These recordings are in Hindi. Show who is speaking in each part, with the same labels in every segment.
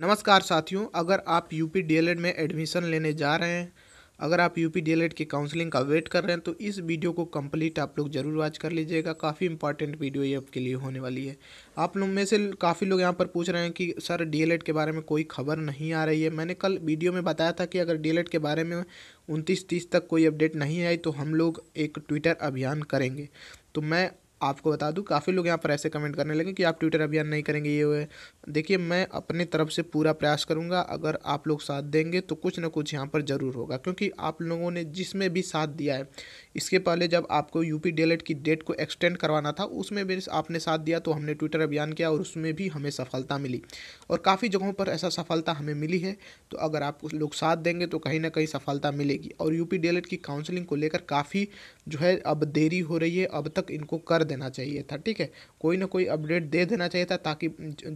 Speaker 1: नमस्कार साथियों अगर आप यूपी डीएलएड e में एडमिशन लेने जा रहे हैं अगर आप यूपी डीएलएड की काउंसलिंग का वेट कर रहे हैं तो इस वीडियो को कंप्लीट आप लोग जरूर वॉच कर लीजिएगा काफ़ी इंपॉर्टेंट वीडियो ये आपके लिए होने वाली है आप लोग में से काफ़ी लोग यहाँ पर पूछ रहे हैं कि सर डीएलएड e के बारे में कोई खबर नहीं आ रही है मैंने कल वीडियो में बताया था कि अगर डी e के बारे में उनतीस तीस तक कोई अपडेट नहीं आई तो हम लोग एक ट्विटर अभियान करेंगे तो मैं आपको बता दूं काफ़ी लोग यहाँ पर ऐसे कमेंट करने लगे कि आप ट्विटर अभियान नहीं करेंगे ये हुए देखिए मैं अपने तरफ से पूरा प्रयास करूँगा अगर आप लोग साथ देंगे तो कुछ ना कुछ यहाँ पर ज़रूर होगा क्योंकि आप लोगों ने जिसमें भी साथ दिया है इसके पहले जब आपको यूपी डेलेट की डेट को एक्सटेंड करवाना था उसमें भी आपने साथ दिया तो हमने ट्विटर अभियान किया और उसमें भी हमें सफलता मिली और काफ़ी जगहों पर ऐसा सफलता हमें मिली है तो अगर आप लोग साथ देंगे तो कहीं ना कहीं सफलता मिलेगी और यूपी डेलेट की काउंसलिंग को लेकर काफ़ी जो है अब देरी हो रही है अब तक इनको कर देना चाहिए था ठीक है कोई ना कोई अपडेट दे देना चाहिए था ताकि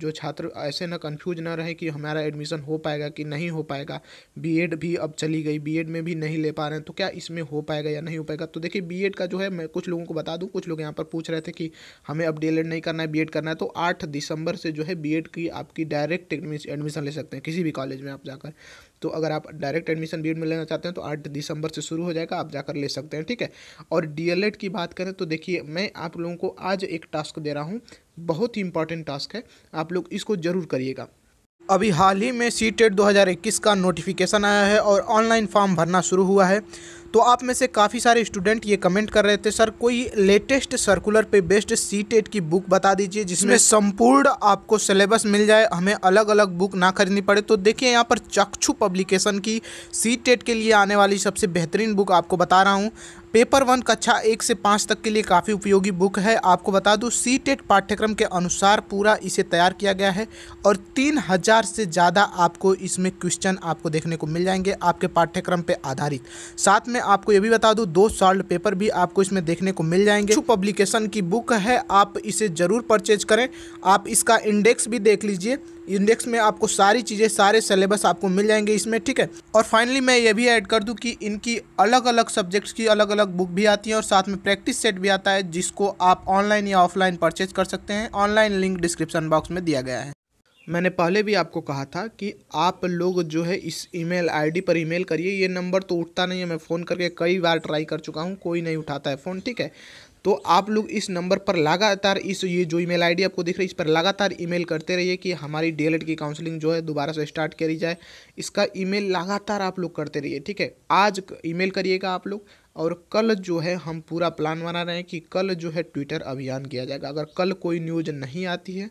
Speaker 1: जो छात्र ऐसे ना कंफ्यूज ना रहे कि हमारा एडमिशन हो पाएगा कि नहीं हो पाएगा बीएड भी अब चली गई बीएड में भी नहीं ले पा रहे हैं तो क्या इसमें हो पाएगा या नहीं हो पाएगा तो देखिए बीएड का जो है मैं कुछ लोगों को बता दूँ कुछ लोग यहाँ पर पूछ रहे थे कि हमें अब डीएलएड नहीं करना है बी करना है तो आठ दिसंबर से जो है बी की आपकी डायरेक्ट एडमिशन ले सकते हैं किसी भी कॉलेज में आप जाकर तो अगर आप डायरेक्ट एडमिशन बी में लेना चाहते हैं तो आठ दिसंबर से शुरू हो जाएगा आप जाकर ले सकते हैं ठीक है और डी की बात करें तो देखिए मैं आप लोगों को आज एक टास्क दे रहा हूँ बहुत ही इंपॉर्टेंट टास्क है आप लोग इसको ज़रूर करिएगा अभी हाल ही में सी टेट 2021 का नोटिफिकेशन आया है और ऑनलाइन फॉर्म भरना शुरू हुआ है तो आप में से काफ़ी सारे स्टूडेंट ये कमेंट कर रहे थे सर कोई लेटेस्ट सर्कुलर पे बेस्ट सी टेट की बुक बता दीजिए जिसमें संपूर्ण आपको सिलेबस मिल जाए हमें अलग अलग बुक ना खरीदनी पड़े तो देखिए यहाँ पर चक्षु पब्लिकेशन की सी टेट e के लिए आने वाली सबसे बेहतरीन बुक आपको बता रहा हूँ पेपर वन कक्षा एक से पाँच तक के लिए काफ़ी उपयोगी बुक है आपको बता दूँ सी टेट e पाठ्यक्रम के अनुसार पूरा इसे तैयार किया गया है और तीन हज़ार से ज़्यादा आपको इसमें क्वेश्चन आपको देखने को मिल जाएंगे आपके पाठ्यक्रम पर आधारित साथ में आपको ये भी बता दू दो सॉल्ट पेपर भी आपको इसमें देखने को मिल जाएंगे पब्लिकेशन की बुक है आप इसे ज़रूर परचेज करें आप इसका इंडेक्स भी देख लीजिए इंडेक्स में आपको सारी चीज़ें सारे सिलेबस आपको मिल जाएंगे इसमें ठीक है और फाइनली मैं ये भी ऐड कर दूं कि इनकी अलग अलग सब्जेक्ट्स की अलग अलग बुक भी आती है और साथ में प्रैक्टिस सेट भी आता है जिसको आप ऑनलाइन या ऑफलाइन परचेज कर सकते हैं ऑनलाइन लिंक डिस्क्रिप्शन बॉक्स में दिया गया है मैंने पहले भी आपको कहा था कि आप लोग जो है इस ईमेल आईडी पर ईमेल करिए ये नंबर तो उठता नहीं है मैं फ़ोन करके कई बार ट्राई कर चुका हूँ कोई नहीं उठाता है फ़ोन ठीक है तो आप लोग इस नंबर पर लगातार इस ये जो ईमेल आईडी आपको दिख रही है इस पर लगातार ईमेल करते रहिए कि हमारी डी की काउंसलिंग जो है दोबारा से स्टार्ट करी जाए इसका ईमेल लगातार आप लोग करते रहिए ठीक है आज ईमेल करिएगा आप लोग और कल जो है हम पूरा प्लान बना रहे हैं कि कल जो है ट्विटर अभियान किया जाएगा अगर कल कोई न्यूज़ नहीं आती है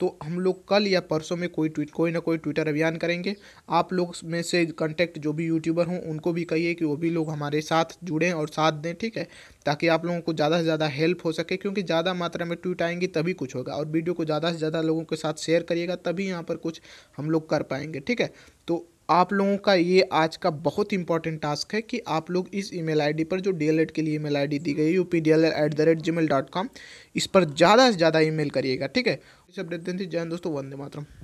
Speaker 1: तो हम लोग कल या परसों में कोई ट्वीट कोई ना कोई ट्विटर अभियान करेंगे आप लोग में से कंटेक्ट जो भी यूट्यूबर हों उनको भी कहिए कि वो भी लोग हमारे साथ जुड़ें और साथ दें ठीक है ताकि आप लोगों को ज़्यादा से ज़्यादा हेल्प हो सके क्योंकि ज़्यादा मात्रा में ट्वीट आएंगी तभी कुछ होगा और वीडियो को ज़्यादा से ज़्यादा लोगों के साथ शेयर करिएगा तभी यहाँ पर कुछ हम लोग कर पाएंगे ठीक है तो आप लोगों का ये आज का बहुत इंपॉर्टेंट टास्क है कि आप लोग इस ईमेल आईडी पर जो डी e के लिए ईमेल आईडी दी गई है U P D L at the rate Gmail dot com इस पर ज़्यादा से ज़्यादा ईमेल करिएगा ठीक है शब्द जैन दोस्तों वंदे मातरम